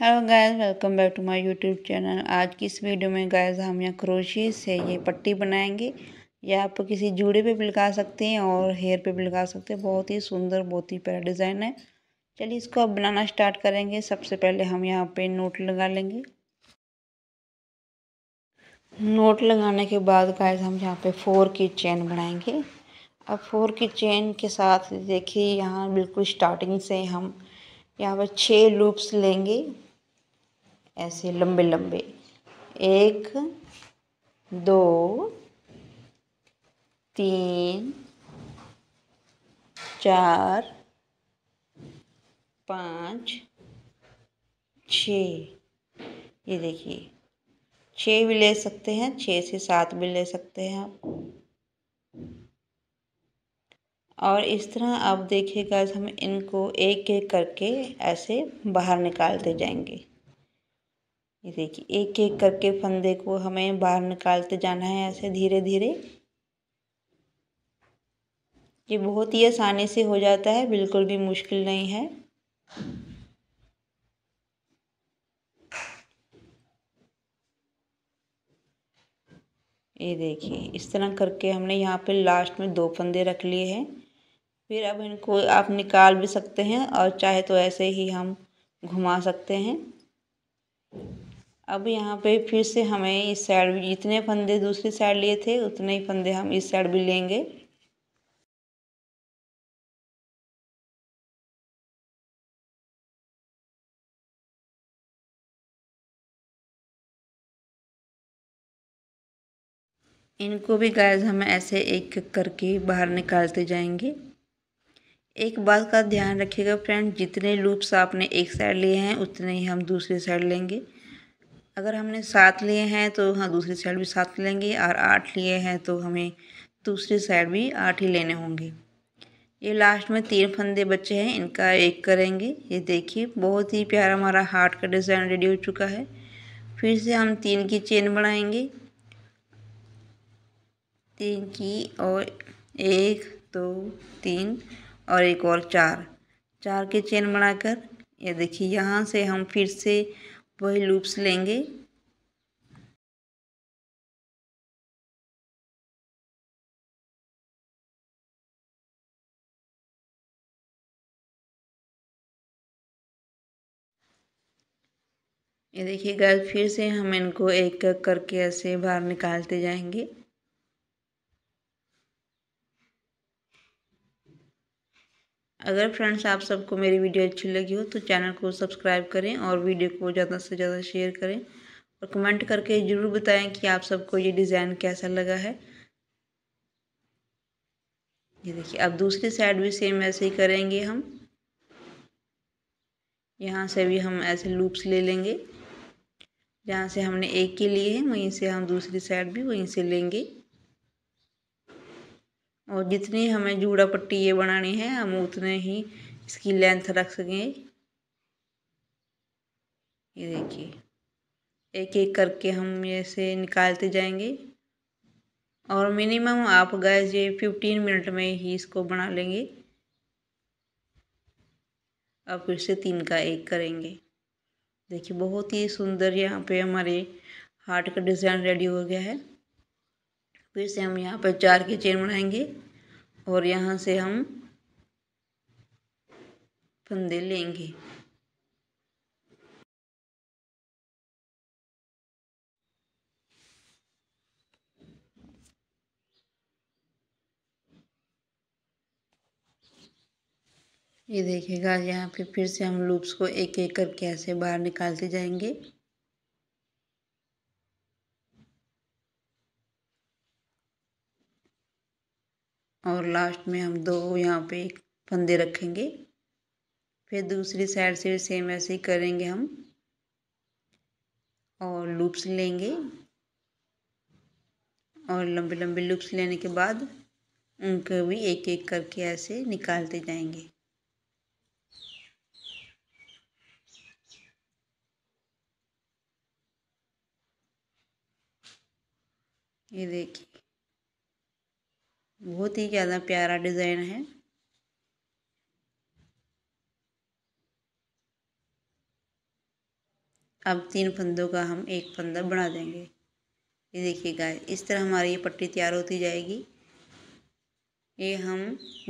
hello guys welcome back to my YouTube channel आज की इस वीडियो में गैस हम यहाँ क्रोशी से ये पट्टी बनाएंगे ये आप किसी जूड़े पे भी लगा सकते हैं और हेयर पे भी लगा सकते हैं बहुत ही सुंदर बहुत ही प्यारा डिज़ाइन है चलिए इसको अब बनाना स्टार्ट करेंगे सबसे पहले हम यहाँ पे नोट लगा लेंगे नोट लगाने के बाद गाय हम यहाँ पर फोर की चेन बनाएंगे अब फोर की चेन के साथ देखिए यहाँ बिल्कुल स्टार्टिंग से हम यहाँ पर छः लूप्स लेंगे ऐसे लंबे लंबे एक दो तीन चार पाँच छ ये देखिए छः भी ले सकते हैं छः से सात भी ले सकते हैं आप और इस तरह आप देखिएगा हम इनको एक एक करके ऐसे बाहर निकालते जाएंगे ये देखिए एक एक करके फंदे को हमें बाहर निकालते जाना है ऐसे धीरे धीरे ये बहुत ही आसानी से हो जाता है बिल्कुल भी मुश्किल नहीं है ये देखिए इस तरह करके हमने यहाँ पे लास्ट में दो फंदे रख लिए हैं फिर अब इनको आप निकाल भी सकते हैं और चाहे तो ऐसे ही हम घुमा सकते हैं अब यहाँ पे फिर से हमें इस साइड भी जितने फंदे दूसरी साइड लिए थे उतने ही फंदे हम इस साइड भी लेंगे इनको भी गैस हम ऐसे एक करके बाहर निकालते जाएंगे एक बात का ध्यान रखिएगा फ्रेंड जितने लूप्स आपने एक साइड लिए हैं उतने ही हम दूसरी साइड लेंगे अगर हमने सात लिए हैं तो हाँ दूसरी साइड भी सात लेंगे और आठ लिए हैं तो हमें दूसरी साइड भी आठ ही लेने होंगे ये लास्ट में तीन फंदे बचे हैं इनका एक करेंगे ये देखिए बहुत ही प्यारा हमारा हार्ट का डिज़ाइन रेडी हो चुका है फिर से हम तीन की चेन बनाएंगे तीन की और एक दो तीन और एक और चार चार के चेन बनाकर ये देखिए यहाँ से हम फिर से वही लूप्स लेंगे ये देखिए गर्ल फिर से हम इनको एक एक करके ऐसे बाहर निकालते जाएंगे अगर फ्रेंड्स आप सबको मेरी वीडियो अच्छी लगी हो तो चैनल को सब्सक्राइब करें और वीडियो को ज़्यादा से ज़्यादा शेयर करें और कमेंट करके ज़रूर बताएं कि आप सबको ये डिज़ाइन कैसा लगा है ये देखिए अब दूसरी साइड भी सेम ऐसे ही करेंगे हम यहाँ से भी हम ऐसे लूप्स ले लेंगे जहाँ से हमने एक के लिए हैं वहीं से हम दूसरी साइड भी वहीं से लेंगे और जितनी हमें जूड़ा पट्टी ये बनानी है हम उतने ही इसकी लेंथ रख सकें ये देखिए एक एक करके हम ये से निकालते जाएंगे और मिनिमम आप गैस ये फिफ्टीन मिनट में ही इसको बना लेंगे अब फिर से तीन का एक करेंगे देखिए बहुत ही सुंदर यहाँ पे हमारे हार्ट का डिज़ाइन रेडी हो गया है फिर से हम यहाँ पर चार की चेन बनाएंगे और यहाँ से हम फंदे लेंगे ये देखिएगा यहाँ पे फिर से हम लूप्स को एक एक करके ऐसे बाहर निकालते जाएंगे और लास्ट में हम दो यहाँ पे फंदे रखेंगे फिर दूसरी साइड से भी सेम ऐसे ही करेंगे हम और लूप्स लेंगे और लंबे लंबे लूप्स लेने के बाद उनको भी एक एक करके ऐसे निकालते जाएंगे ये देखिए बहुत ही ज़्यादा प्यारा डिज़ाइन है अब तीन फंदों का हम एक फंदा बना देंगे ये देखिए गाय इस तरह हमारी ये पट्टी तैयार होती जाएगी ये हम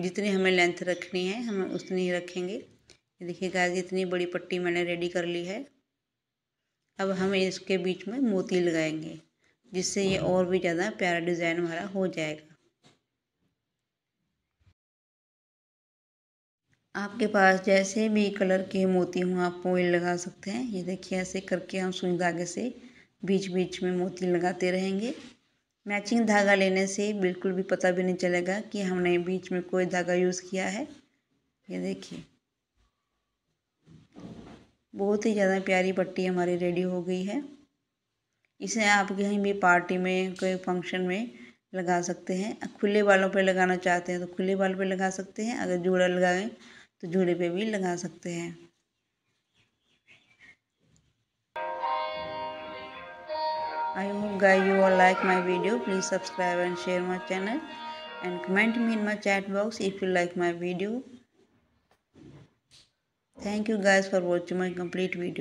जितनी हमें लेंथ रखनी है हम उतनी ही रखेंगे ये देखिए गाय इतनी बड़ी पट्टी मैंने रेडी कर ली है अब हम इसके बीच में मोती लगाएंगे जिससे ये और भी ज़्यादा प्यारा डिज़ाइन हमारा हो जाएगा आपके पास जैसे भी कलर के मोती हों आप मोई लगा सकते हैं ये देखिए ऐसे करके हम सुई धागे से बीच बीच में मोती लगाते रहेंगे मैचिंग धागा लेने से बिल्कुल भी पता भी नहीं चलेगा कि हमने बीच में कोई धागा यूज़ किया है ये देखिए बहुत ही ज़्यादा प्यारी पट्टी हमारी रेडी हो गई है इसे आप कहीं भी पार्टी में कोई फंक्शन में लगा सकते हैं खुले बालों पर लगाना चाहते हैं तो खुले बाल पर लगा सकते हैं अगर जूड़ा लगाएं तो जूड़े पे भी लगा सकते हैं I hope guys you are like my video please subscribe and share my channel and comment me in my chat box if you like my video thank you guys for watching my complete video